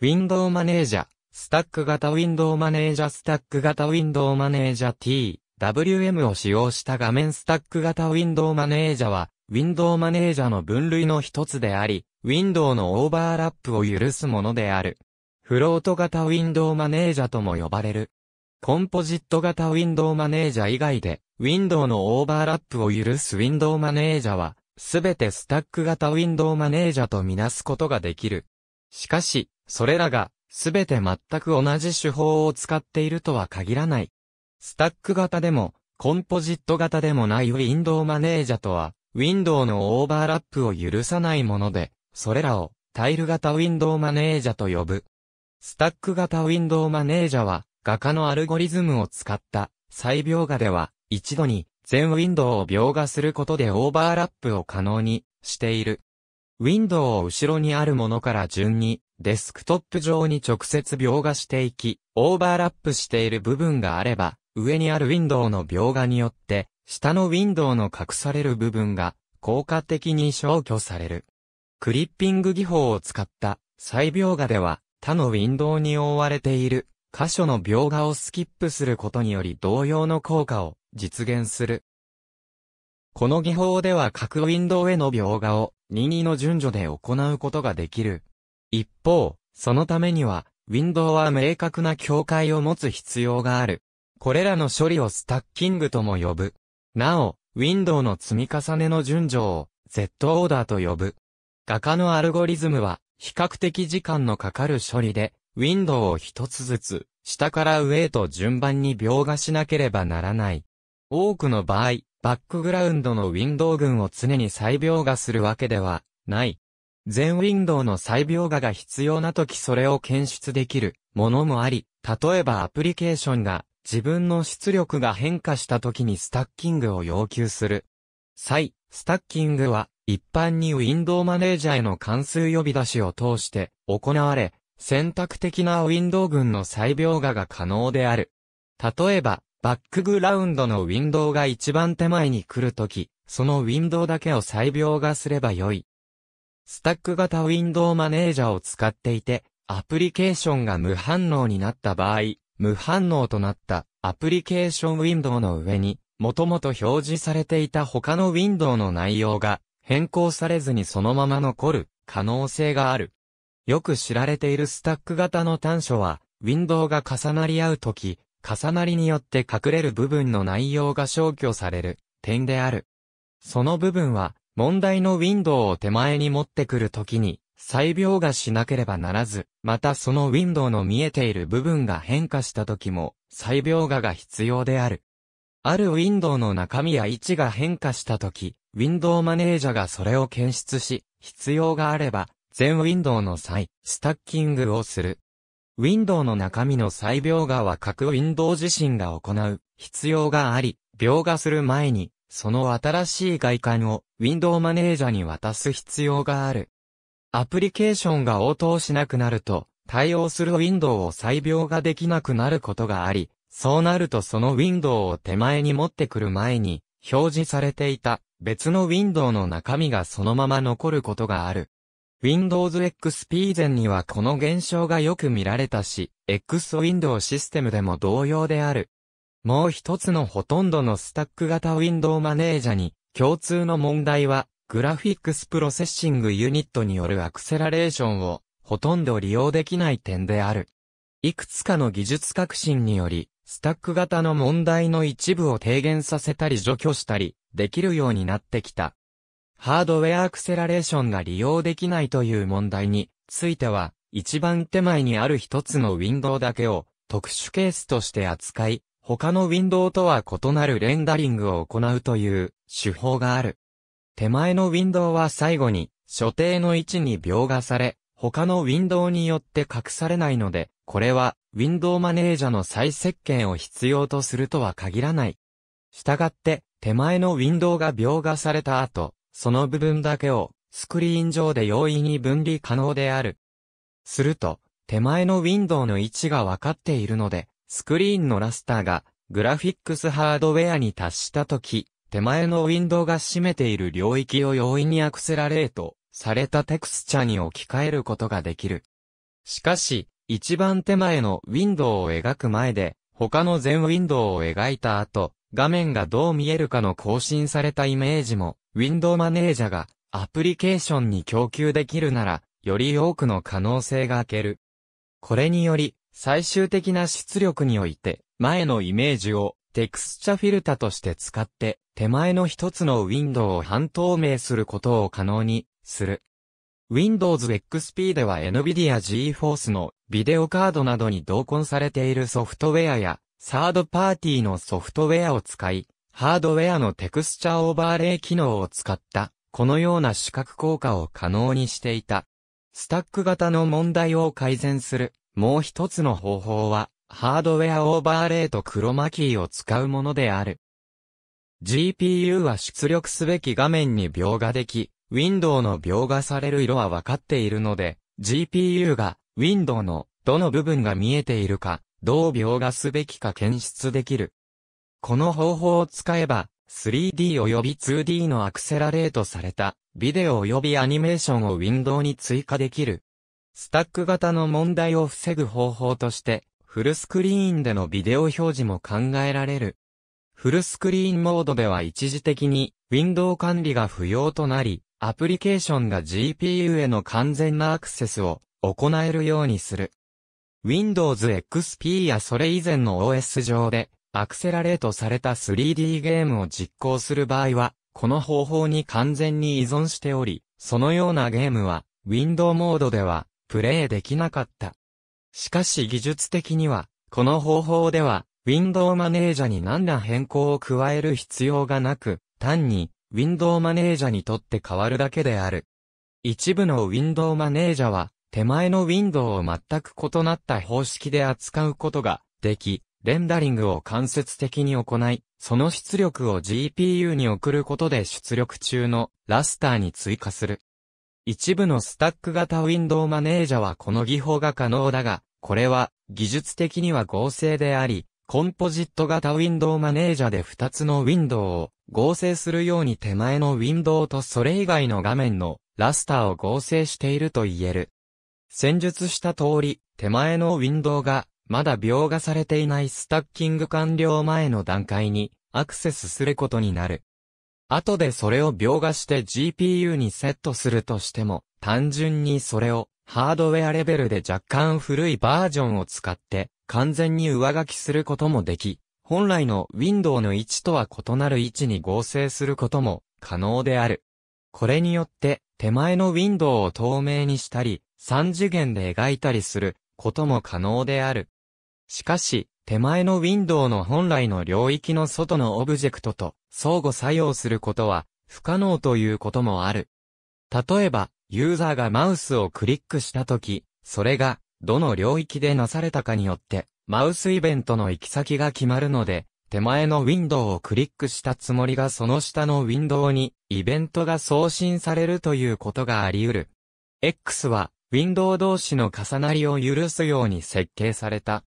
ウィンドウマネージャー、スタック型ウィンドウマネージャースタック型ウィンドウマネージャー T、WM を使用した画面スタック型ウィンドウマネージャーは、ウィンドウマネージャーの分類の一つであり、ウィンドウのオーバーラップを許すものである。フロート型ウィンドウマネージャーとも呼ばれる。コンポジット型ウィンドウマネージャー以外で、ウィンドウのオーバーラップを許すウィンドウマネージャーは、すべてスタック型ウィンドウマネージャーとみなすことができる。しかし、それらが、すべて全く同じ手法を使っているとは限らない。スタック型でも、コンポジット型でもないウィンドウマネージャとは、ウィンドウのオーバーラップを許さないもので、それらを、タイル型ウィンドウマネージャと呼ぶ。スタック型ウィンドウマネージャは、画家のアルゴリズムを使った、再描画では、一度に、全ウィンドウを描画することでオーバーラップを可能にしている。ウィンドウを後ろにあるものから順に、デスクトップ上に直接描画していき、オーバーラップしている部分があれば、上にあるウィンドウの描画によって、下のウィンドウの隠される部分が、効果的に消去される。クリッピング技法を使った再描画では、他のウィンドウに覆われている箇所の描画をスキップすることにより同様の効果を実現する。この技法では各ウィンドウへの描画を任意の順序で行うことができる。一方、そのためには、ウィンドウは明確な境界を持つ必要がある。これらの処理をスタッキングとも呼ぶ。なお、ウィンドウの積み重ねの順序を Z オーダーと呼ぶ。画家のアルゴリズムは、比較的時間のかかる処理で、ウィンドウを一つずつ、下から上へと順番に描画しなければならない。多くの場合、バックグラウンドのウィンドウ群を常に再描画するわけではない。全ウィンドウの再描画が必要な時それを検出できるものもあり、例えばアプリケーションが自分の出力が変化した時にスタッキングを要求する。際、スタッキングは一般にウィンドウマネージャーへの関数呼び出しを通して行われ、選択的なウィンドウ群の再描画が可能である。例えば、バックグラウンドのウィンドウが一番手前に来るとき、そのウィンドウだけを細描画すればよい。スタック型ウィンドウマネージャーを使っていて、アプリケーションが無反応になった場合、無反応となったアプリケーションウィンドウの上に、もともと表示されていた他のウィンドウの内容が変更されずにそのまま残る可能性がある。よく知られているスタック型の短所は、ウィンドウが重なり合うとき、重なりによって隠れる部分の内容が消去される点である。その部分は、問題のウィンドウを手前に持ってくるときに、細描がしなければならず、またそのウィンドウの見えている部分が変化した時も、細描画が必要である。あるウィンドウの中身や位置が変化した時、ウィンドウマネージャーがそれを検出し、必要があれば、全ウィンドウの際、スタッキングをする。ウィンドウの中身の再描画は各ウィンドウ自身が行う必要があり、描画する前に、その新しい外観をウィンドウマネージャーに渡す必要がある。アプリケーションが応答しなくなると、対応するウィンドウを再描画できなくなることがあり、そうなるとそのウィンドウを手前に持ってくる前に、表示されていた別のウィンドウの中身がそのまま残ることがある。Windows XP 前にはこの現象がよく見られたし、X ウィンドウシステムでも同様である。もう一つのほとんどのスタック型ウィンドウマネージャに、共通の問題は、グラフィックスプロセッシングユニットによるアクセラレーションを、ほとんど利用できない点である。いくつかの技術革新により、スタック型の問題の一部を低減させたり除去したり、できるようになってきた。ハードウェアアクセラレーションが利用できないという問題については、一番手前にある一つのウィンドウだけを特殊ケースとして扱い、他のウィンドウとは異なるレンダリングを行うという手法がある。手前のウィンドウは最後に所定の位置に描画され、他のウィンドウによって隠されないので、これはウィンドウマネージャの再設計を必要とするとは限らない。したがって、手前のウィンドウが描画された後、その部分だけを、スクリーン上で容易に分離可能である。すると、手前のウィンドウの位置が分かっているので、スクリーンのラスターが、グラフィックスハードウェアに達したとき、手前のウィンドウが占めている領域を容易にアクセラレートされたテクスチャに置き換えることができる。しかし、一番手前のウィンドウを描く前で、他の全ウィンドウを描いた後、画面がどう見えるかの更新されたイメージもウィンドウマネージャがアプリケーションに供給できるなら、より多くの可能性が開ける。これにより、最終的な出力において、前のイメージをテクスチャフィルタとして使って、手前の一つのウィンドウを半透明することを可能にする。Windows XP では NVIDIA GeForce のビデオカードなどに同梱されているソフトウェアやサードパーティーのソフトウェアを使い、ハードウェアのテクスチャーオーバーレイ機能を使った、このような視覚効果を可能にしていた。スタック型の問題を改善する、もう一つの方法は、ハードウェアオーバーレイとクロマキーを使うものである。GPU は出力すべき画面に描画でき、ウィンドウの描画される色は分かっているので、GPU がウィンドウのどの部分が見えているか、どう描画すべきか検出できる。この方法を使えば、3D 及び 2D のアクセラレートされたビデオ及びアニメーションをウィンドウに追加できる。スタック型の問題を防ぐ方法として、フルスクリーンでのビデオ表示も考えられる。フルスクリーンモードでは一時的に、ウィンドウ管理が不要となり、アプリケーションが GPU への完全なアクセスを行えるようにする。Windows XP やそれ以前の OS 上で、アクセラレートされた 3D ゲームを実行する場合は、この方法に完全に依存しており、そのようなゲームは、ウィンドウモードでは、プレイできなかった。しかし技術的には、この方法では、ウィンドウマネージャに何ら変更を加える必要がなく、単に、ウィンドウマネージャにとって変わるだけである。一部のウィンドウマネージャは、手前のウィンドウを全く異なった方式で扱うことができ、レンダリングを間接的に行い、その出力を GPU に送ることで出力中のラスターに追加する。一部のスタック型ウィンドウマネージャはこの技法が可能だが、これは技術的には合成であり、コンポジット型ウィンドウマネージャで2つのウィンドウを合成するように手前のウィンドウとそれ以外の画面のラスターを合成していると言える。戦術した通り、手前のウィンドウがまだ描画されていないスタッキング完了前の段階にアクセスすることになる。後でそれを描画して GPU にセットするとしても、単純にそれをハードウェアレベルで若干古いバージョンを使って完全に上書きすることもでき、本来の Windows の位置とは異なる位置に合成することも可能である。これによって手前の Windows を透明にしたり、3次元で描いたりすることも可能である。しかし、手前のウィンドウの本来の領域の外のオブジェクトと相互作用することは不可能ということもある。例えば、ユーザーがマウスをクリックしたとき、それがどの領域でなされたかによって、マウスイベントの行き先が決まるので、手前のウィンドウをクリックしたつもりがその下のウィンドウにイベントが送信されるということがあり得る。X はウィンドウ同士の重なりを許すように設計された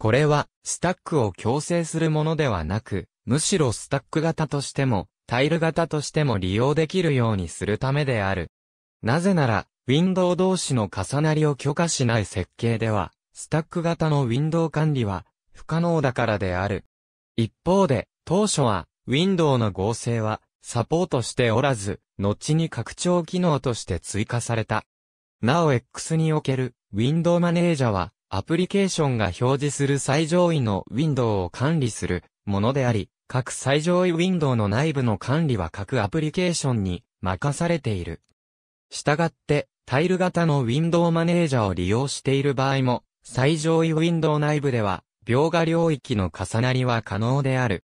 これは、スタックを強制するものではなく、むしろスタック型としても、タイル型としても利用できるようにするためである。なぜなら、ウィンドウ同士の重なりを許可しない設計では、スタック型のウィンドウ管理は不可能だからである。一方で、当初は、ウィンドウの合成はサポートしておらず、後に拡張機能として追加された。なお X におけるウィンドウマネージャはアプリケーションが表示する最上位のウィンドウを管理するものであり、各最上位ウィンドウの内部の管理は各アプリケーションに任されている。したがって、タイル型のウィンドウマネージャーを利用している場合も、最上位ウィンドウ内部では、描画領域の重なりは可能である。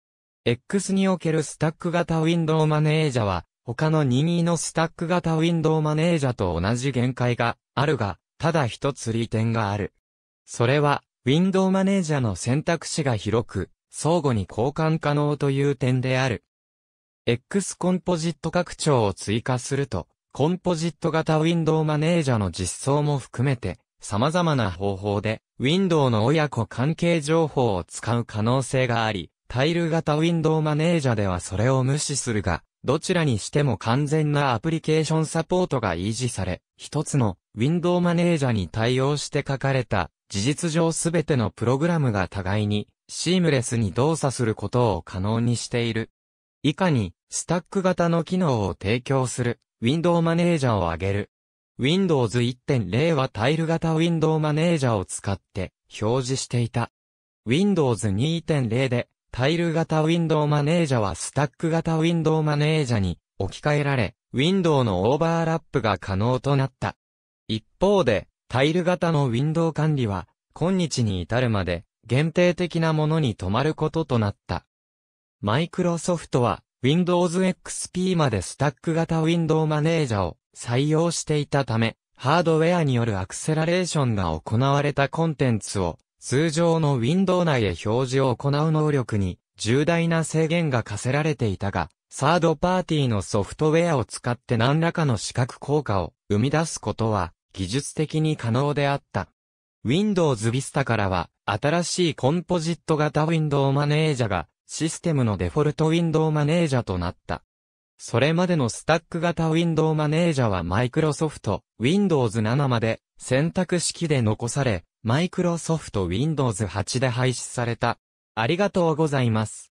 X におけるスタック型ウィンドウマネージャーは、他の任意のスタック型ウィンドウマネージャーと同じ限界があるが、ただ一つ利点がある。それは、ウィンドウマネージャーの選択肢が広く、相互に交換可能という点である。X コンポジット拡張を追加すると、コンポジット型ウィンドウマネージャーの実装も含めて、様々な方法で、ウィンドウの親子関係情報を使う可能性があり、タイル型ウィンドウマネージャーではそれを無視するが、どちらにしても完全なアプリケーションサポートが維持され、一つのウィンドウマネージャーに対応して書かれた事実上すべてのプログラムが互いにシームレスに動作することを可能にしている。以下に、スタック型の機能を提供する、ウィンドウマネージャーを挙げる。Windows 1.0はタイル型ウィンドウマネージャーを使って表示していた。Windows 2.0でタイル型ウィンドウマネージャーはスタック型ウィンドウマネージャーに置き換えられ、ウィンドウのオーバーラップが可能となった。一方で、タイル型のウィンドウ管理は、今日に至るまで、限定的なものに止まることとなった。マイクロソフトは、Windows XP までスタック型ウィンドウマネージャを採用していたため、ハードウェアによるアクセラレーションが行われたコンテンツを、通常のウィンドウ内へ表示を行う能力に、重大な制限が課せられていたが、サードパーティーのソフトウェアを使って何らかの視覚効果を生み出すことは技術的に可能であった。Windows Vista からは、新しいコンポジット型ウィンドウマネージャが、システムのデフォルトウィンドウマネージャとなった。それまでのスタック型ウィンドウマネージャは Microsoft Windows 7まで選択式で残され、Microsoft Windows 8で廃止された。ありがとうございます。